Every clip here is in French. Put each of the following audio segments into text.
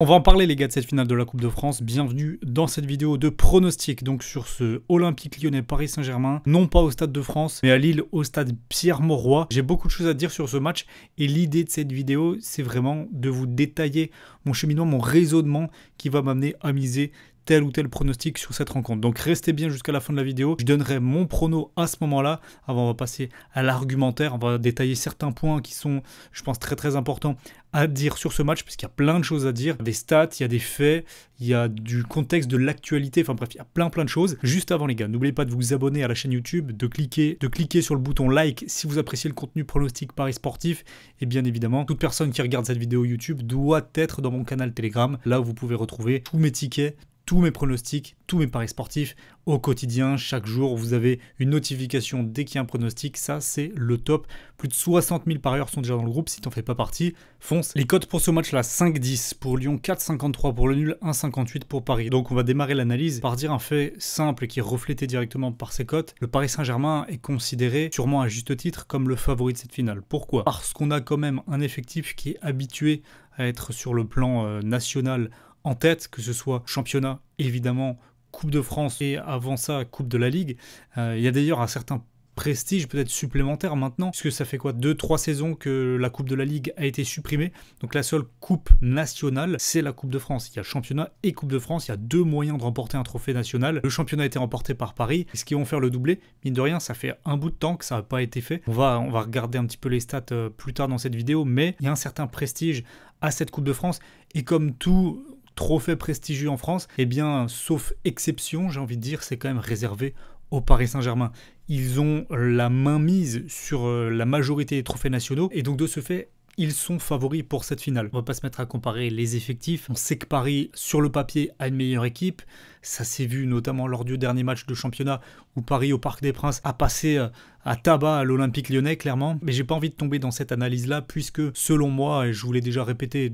On va en parler les gars de cette finale de la Coupe de France. Bienvenue dans cette vidéo de pronostic donc sur ce Olympique Lyonnais Paris Saint-Germain, non pas au Stade de France, mais à Lille au Stade Pierre-Mauroy. J'ai beaucoup de choses à dire sur ce match et l'idée de cette vidéo, c'est vraiment de vous détailler mon cheminement, mon raisonnement qui va m'amener à miser tel ou tel pronostic sur cette rencontre. Donc restez bien jusqu'à la fin de la vidéo. Je donnerai mon prono à ce moment-là. Avant, on va passer à l'argumentaire. On va détailler certains points qui sont, je pense, très très importants à dire sur ce match, parce qu'il y a plein de choses à dire. Des stats, il y a des faits, il y a du contexte de l'actualité, enfin bref, il y a plein plein de choses. Juste avant les gars, n'oubliez pas de vous abonner à la chaîne YouTube, de cliquer, de cliquer sur le bouton like si vous appréciez le contenu pronostic Paris sportif. Et bien évidemment, toute personne qui regarde cette vidéo YouTube doit être dans mon canal Telegram, là où vous pouvez retrouver tous mes tickets, tous mes pronostics, tous mes paris sportifs au quotidien. Chaque jour, vous avez une notification dès qu'il y a un pronostic. Ça, c'est le top. Plus de 60 000 parieurs sont déjà dans le groupe. Si t'en fais pas partie, fonce. Les cotes pour ce match-là 5-10 pour Lyon, 4-53 pour le nul, 1-58 pour Paris. Donc, on va démarrer l'analyse par dire un fait simple qui est reflété directement par ces cotes. Le Paris Saint-Germain est considéré, sûrement à juste titre, comme le favori de cette finale. Pourquoi Parce qu'on a quand même un effectif qui est habitué à être sur le plan euh, national en tête, que ce soit championnat, évidemment, Coupe de France et avant ça, Coupe de la Ligue. Euh, il y a d'ailleurs un certain prestige peut-être supplémentaire maintenant, que ça fait quoi deux trois saisons que la Coupe de la Ligue a été supprimée. Donc la seule Coupe nationale, c'est la Coupe de France. Il y a championnat et Coupe de France, il y a deux moyens de remporter un trophée national. Le championnat a été remporté par Paris, ce qui vont faire le doublé. Mine de rien, ça fait un bout de temps que ça n'a pas été fait. On va, on va regarder un petit peu les stats euh, plus tard dans cette vidéo, mais il y a un certain prestige à cette Coupe de France. Et comme tout, trophée prestigieux en France, eh bien, sauf exception, j'ai envie de dire, c'est quand même réservé au Paris Saint-Germain. Ils ont la main mise sur euh, la majorité des trophées nationaux et donc de ce fait, ils sont favoris pour cette finale. On va pas se mettre à comparer les effectifs. On sait que Paris, sur le papier, a une meilleure équipe. Ça s'est vu notamment lors du dernier match de championnat où Paris au Parc des Princes a passé euh, à tabac à l'Olympique lyonnais, clairement. Mais j'ai pas envie de tomber dans cette analyse-là puisque, selon moi, et je vous l'ai déjà répété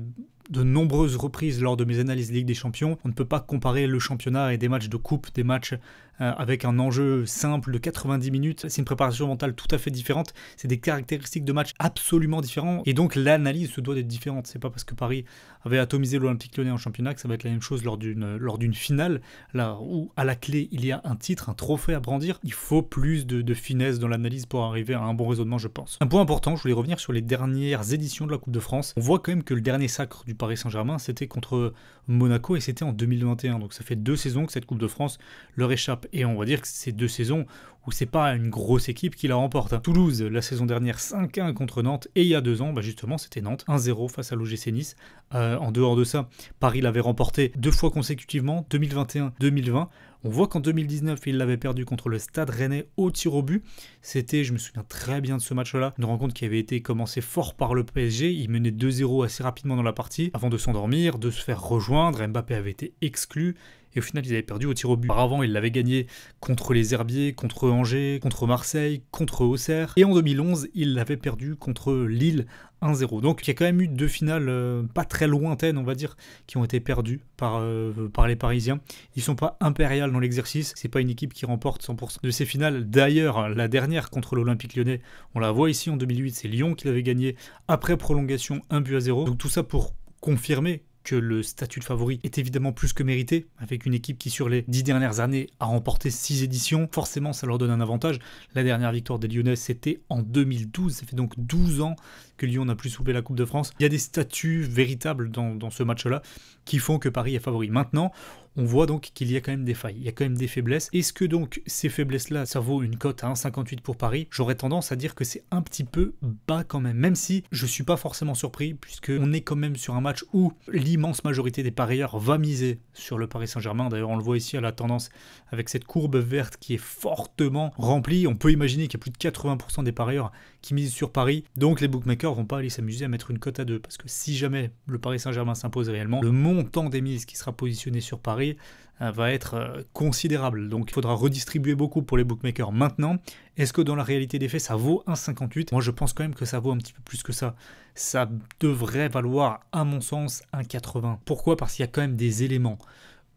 de nombreuses reprises lors de mes analyses Ligue des Champions. On ne peut pas comparer le championnat et des matchs de coupe, des matchs euh, avec un enjeu simple de 90 minutes. C'est une préparation mentale tout à fait différente. C'est des caractéristiques de match absolument différentes. Et donc l'analyse se doit d'être différente. C'est pas parce que Paris avait atomisé l'Olympique lyonnais en championnat que ça va être la même chose lors d'une, lors d'une finale, là où à la clé il y a un titre, un trophée à brandir. Il faut plus de finesse dans l'analyse pour arriver à un bon raisonnement, je pense. Un point important, je voulais revenir sur les dernières éditions de la Coupe de France. On voit quand même que le dernier sacre du Paris Saint-Germain, c'était contre Monaco et c'était en 2021. Donc ça fait deux saisons que cette Coupe de France leur échappe et on va dire que c'est deux saisons où c'est pas une grosse équipe qui la remporte. Hein. Toulouse, la saison dernière, 5-1 contre Nantes, et il y a deux ans, bah, justement, c'était Nantes, 1-0 face à l'OGC Nice. Euh, en dehors de ça, Paris l'avait remporté deux fois consécutivement, 2021-2020. On voit qu'en 2019, il l'avait perdu contre le Stade Rennais au tir au but. C'était, je me souviens très bien de ce match-là, une rencontre qui avait été commencée fort par le PSG. Il menait 2-0 assez rapidement dans la partie, avant de s'endormir, de se faire rejoindre. Mbappé avait été exclu. Et au final, ils avaient perdu au tir au but. Avant, ils l'avaient gagné contre les Herbiers, contre Angers, contre Marseille, contre Auxerre. Et en 2011, ils l'avaient perdu contre Lille 1-0. Donc il y a quand même eu deux finales euh, pas très lointaines, on va dire, qui ont été perdues par, euh, par les Parisiens. Ils sont pas impériales dans l'exercice, c'est pas une équipe qui remporte 100% de ces finales. D'ailleurs, la dernière contre l'Olympique lyonnais, on la voit ici en 2008, c'est Lyon qui l'avait gagné après prolongation 1 but à 0. Donc tout ça pour confirmer que le statut de favori est évidemment plus que mérité, avec une équipe qui sur les dix dernières années a remporté six éditions, forcément ça leur donne un avantage. La dernière victoire des Lyonnais c'était en 2012, ça fait donc 12 ans que Lyon n'a plus soulevé la Coupe de France. Il y a des statuts véritables dans ce match-là qui font que Paris est favori. Maintenant, on voit donc qu'il y a quand même des failles, il y a quand même des faiblesses. Est-ce que donc ces faiblesses-là, ça vaut une cote à hein, 1,58 pour Paris J'aurais tendance à dire que c'est un petit peu bas quand même, même si je ne suis pas forcément surpris, puisqu'on est quand même sur un match où l'immense majorité des parieurs va miser sur le Paris Saint-Germain. D'ailleurs, on le voit ici à la tendance avec cette courbe verte qui est fortement remplie. On peut imaginer qu'il y a plus de 80% des parieurs qui sur Paris. Donc les bookmakers vont pas aller s'amuser à mettre une cote à deux parce que si jamais le Paris Saint-Germain s'impose réellement, le montant des mises qui sera positionné sur Paris euh, va être euh, considérable. Donc il faudra redistribuer beaucoup pour les bookmakers maintenant. Est-ce que dans la réalité des faits, ça vaut 1,58 Moi, je pense quand même que ça vaut un petit peu plus que ça. Ça devrait valoir, à mon sens, 1,80. Pourquoi Parce qu'il y a quand même des éléments,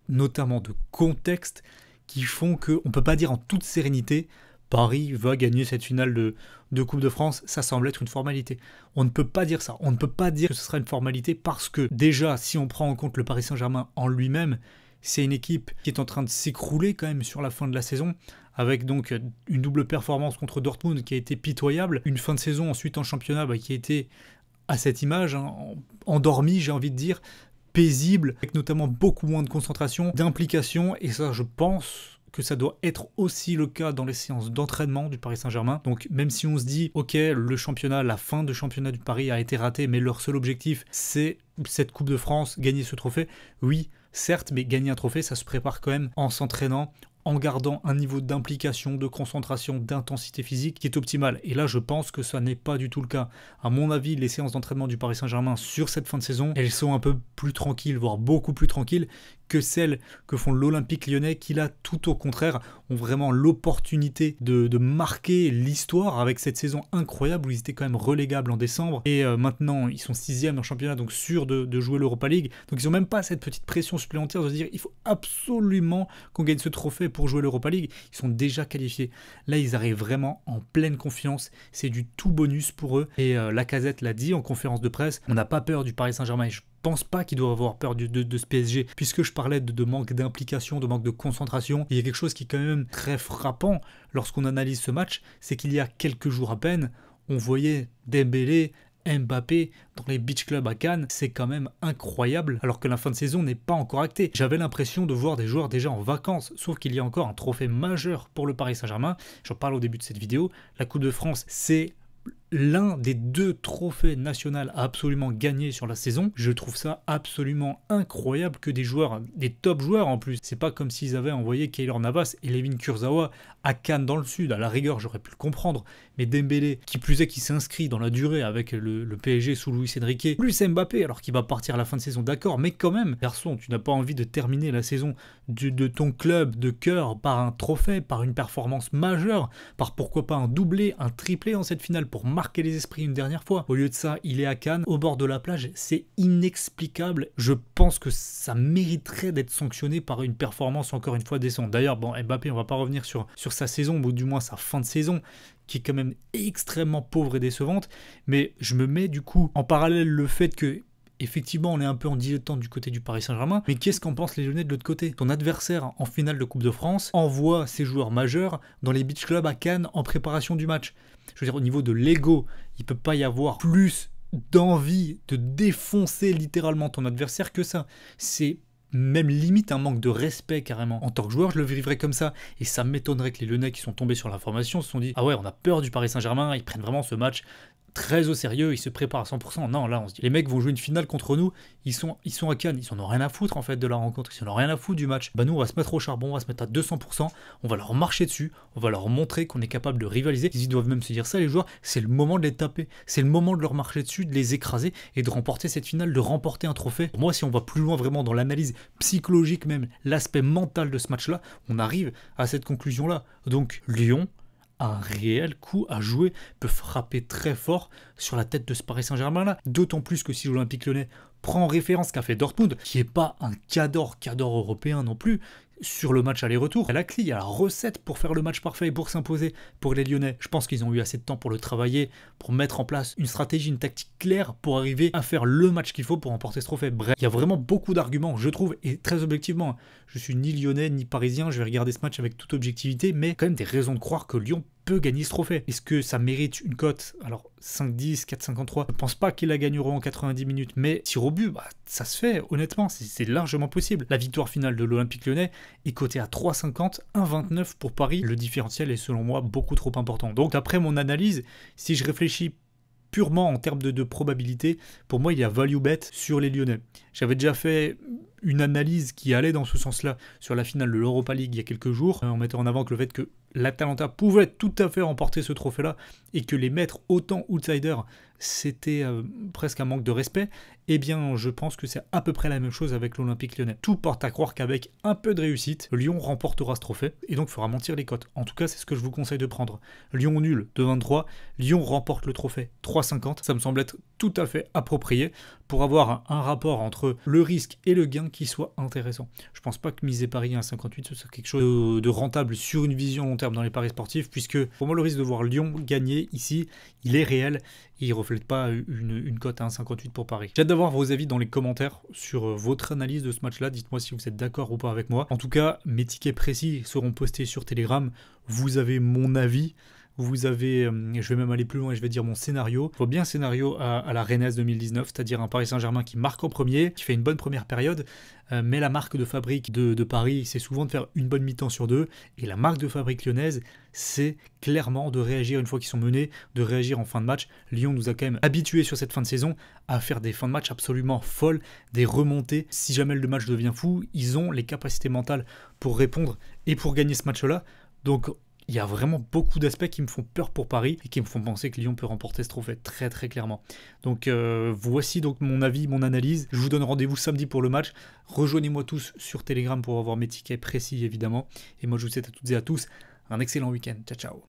notamment de contexte, qui font que ne peut pas dire en toute sérénité Paris va gagner cette finale de, Coupe de France, ça semble être une formalité. On ne peut pas dire ça. On ne peut pas dire que ce sera une formalité parce que déjà, si on prend en compte le Paris Saint-Germain en lui-même, c'est une équipe qui est en train de s'écrouler quand même sur la fin de la saison, avec donc une double performance contre Dortmund qui a été pitoyable, une fin de saison ensuite en championnat bah, qui a été à cette image, hein, endormie j'ai envie de dire, paisible, avec notamment beaucoup moins de concentration, d'implication, et ça je pense que ça doit être aussi le cas dans les séances d'entraînement du Paris Saint-Germain. Donc même si on se dit, ok, le championnat, la fin de championnat du Paris a été ratée, mais leur seul objectif, c'est cette Coupe de France, gagner ce trophée. Oui, certes, mais gagner un trophée, ça se prépare quand même en s'entraînant, en gardant un niveau d'implication, de concentration, d'intensité physique qui est optimal. Et là, je pense que ça n'est pas du tout le cas. À mon avis, les séances d'entraînement du Paris Saint-Germain sur cette fin de saison, elles sont un peu plus tranquilles, voire beaucoup plus tranquilles que celles que font l'Olympique lyonnais, qui là, tout au contraire, ont vraiment l'opportunité de, marquer l'histoire avec cette saison incroyable où ils étaient quand même relégables en décembre. Et euh, maintenant, ils sont sixième en championnat, donc sûrs de, jouer l'Europa League. Donc ils n'ont même pas cette petite pression supplémentaire de dire il faut absolument qu'on gagne ce trophée pour jouer l'Europa League. Ils sont déjà qualifiés. Là, ils arrivent vraiment en pleine confiance. C'est du tout bonus pour eux. Et euh, la casette l'a dit en conférence de presse, on n'a pas peur du Paris Saint-Germain pense pas qu'il doit avoir peur de, ce PSG. Puisque je parlais de, de manque d'implication, de manque de concentration, il y a quelque chose qui est quand même très frappant lorsqu'on analyse ce match, c'est qu'il y a quelques jours à peine, on voyait Dembélé, Mbappé dans les beach clubs à Cannes, c'est quand même incroyable alors que la fin de saison n'est pas encore actée. J'avais l'impression de voir des joueurs déjà en vacances, sauf qu'il y a encore un trophée majeur pour le Paris Saint-Germain. J'en parle au début de cette vidéo. La Coupe de France, c'est l'un des deux trophées nationaux à absolument gagner sur la saison. Je trouve ça absolument incroyable que des joueurs, des top joueurs en plus, c'est pas comme s'ils avaient envoyé Kaylor Navas et Levin Kurzawa à Cannes dans le Sud. À la rigueur, j'aurais pu le comprendre, mais Dembélé, qui plus est, qui s'inscrit dans la durée avec le, PSG sous Louis Enrique, plus Mbappé, alors qu'il va partir à la fin de saison, d'accord, mais quand même, garçon, tu n'as pas envie de terminer la saison de ton club de cœur par un trophée, par une performance majeure, par pourquoi pas un doublé, un triplé en cette finale pour marquer les esprits une dernière fois. Au lieu de ça, il est à Cannes, au bord de la plage, c'est inexplicable. Je pense que ça mériterait d'être sanctionné par une performance encore une fois décente. D'ailleurs, bon, Mbappé, on va pas revenir sur, sur sa saison, ou du moins sa fin de saison, qui est quand même extrêmement pauvre et décevante, mais je me mets du coup en parallèle le fait que Effectivement, on est un peu en dilettante du côté du Paris Saint-Germain, mais qu'est-ce qu'en pensent les jeunes de l'autre côté Ton adversaire en finale de Coupe de France envoie ses joueurs majeurs dans les beach clubs à Cannes en préparation du match. Je veux dire, au niveau de l'ego, il peut pas y avoir plus d'envie de défoncer littéralement ton adversaire que ça. C'est même limite un manque de respect carrément. En tant que joueur, je le vivrais comme ça. Et ça m'étonnerait que les Lyonnais qui sont tombés sur l'information se sont dit Ah ouais, on a peur du Paris Saint-Germain, ils prennent vraiment ce match très au sérieux, ils se préparent à 100%. Non, là, on se dit Les mecs vont jouer une finale contre nous, ils sont, ils sont à Cannes, ils en ont rien à foutre en fait de la rencontre, ils en ont rien à foutre du match. Bah nous, on va se mettre au charbon, on va se mettre à 200%, on va leur marcher dessus, on va leur montrer qu'on est capable de rivaliser. Ils doivent même se dire ça, les joueurs, c'est le moment de les taper, c'est le moment de leur marcher dessus, de les écraser et de remporter cette finale, de remporter un trophée. moi, si on va plus loin vraiment dans l'analyse psychologique même, l'aspect mental de ce match-là, on arrive à cette conclusion-là. Donc Lyon a un réel coup à jouer, peut frapper très fort sur la tête de ce Paris Saint-Germain-là. D'autant plus que si l'Olympique lyonnais prend en référence qu'a fait Dortmund, qui n'est pas un cador, cador européen non plus, sur le match aller-retour. la clé, il a la recette pour faire le match parfait et pour s'imposer pour les Lyonnais. Je pense qu'ils ont eu assez de temps pour le travailler, pour mettre en place une stratégie, une tactique claire pour arriver à faire le match qu'il faut pour emporter ce trophée. Bref, il y a vraiment beaucoup d'arguments, je trouve, et très objectivement, hein. je suis ni lyonnais ni parisien, je vais regarder ce match avec toute objectivité, mais quand même des raisons de croire que Lyon gagner ce trophée. Est-ce que ça mérite une cote Alors 5-10, 4-53, je ne pense pas qu'ils la gagneront en 90 minutes, mais si au but, bah, ça se fait, honnêtement, c'est largement possible. La victoire finale de l'Olympique lyonnais est cotée à 3,50, 29 pour Paris. Le différentiel est selon moi beaucoup trop important. Donc d'après mon analyse, si je réfléchis purement en termes de, de, probabilité, pour moi, il y a value bet sur les Lyonnais. J'avais déjà fait une analyse qui allait dans ce sens-là sur la finale de l'Europa League il y a quelques jours, euh, en mettant en avant que le fait que l'Atalanta pouvait tout à fait remporter ce trophée-là et que les mettre autant outsider, c'était euh, presque un manque de respect, eh bien je pense que c'est à peu près la même chose avec l'Olympique lyonnais. Tout porte à croire qu'avec un peu de réussite, Lyon remportera ce trophée et donc fera mentir les cotes. En tout cas, c'est ce que je vous conseille de prendre. Lyon nul de 23, Lyon remporte le trophée 3,50. Ça me semble être tout à fait approprié pour avoir un, rapport entre le risque et le gain qui soit intéressant. Je pense pas que miser Paris à 58 ce soit quelque chose de, de rentable sur une vision long terme dans les paris sportifs, puisque pour moi, le risque de voir Lyon gagner ici, il est réel et il reflète pas une, une cote à 1,58 pour Paris. J'ai hâte d'avoir vos avis dans les commentaires sur euh, votre analyse de ce match-là. Dites-moi si vous êtes d'accord ou pas avec moi. En tout cas, mes tickets précis seront postés sur Telegram. Vous avez mon avis vous avez, euh, je vais même aller plus loin et je vais dire mon scénario, je vois bien un scénario à, la Rennes 2019, c'est-à-dire un Paris Saint-Germain qui marque en premier, qui fait une bonne première période, euh, mais la marque de fabrique de, de Paris, c'est souvent de faire une bonne mi-temps sur deux, et la marque de fabrique lyonnaise, c'est clairement de réagir une fois qu'ils sont menés, de réagir en fin de match. Lyon nous a quand même habitués sur cette fin de saison à faire des fins de match absolument folles, des remontées. Si jamais le match devient fou, ils ont les capacités mentales pour répondre et pour gagner ce match-là. Donc il y a vraiment beaucoup d'aspects qui me font peur pour Paris et qui me font penser que Lyon peut remporter ce trophée très très clairement. Donc euh, voici donc mon avis, mon analyse. Je vous donne rendez-vous samedi pour le match. Rejoignez-moi tous sur Telegram pour avoir mes tickets précis évidemment. Et moi je vous souhaite à toutes et à tous un excellent week-end. Ciao ciao.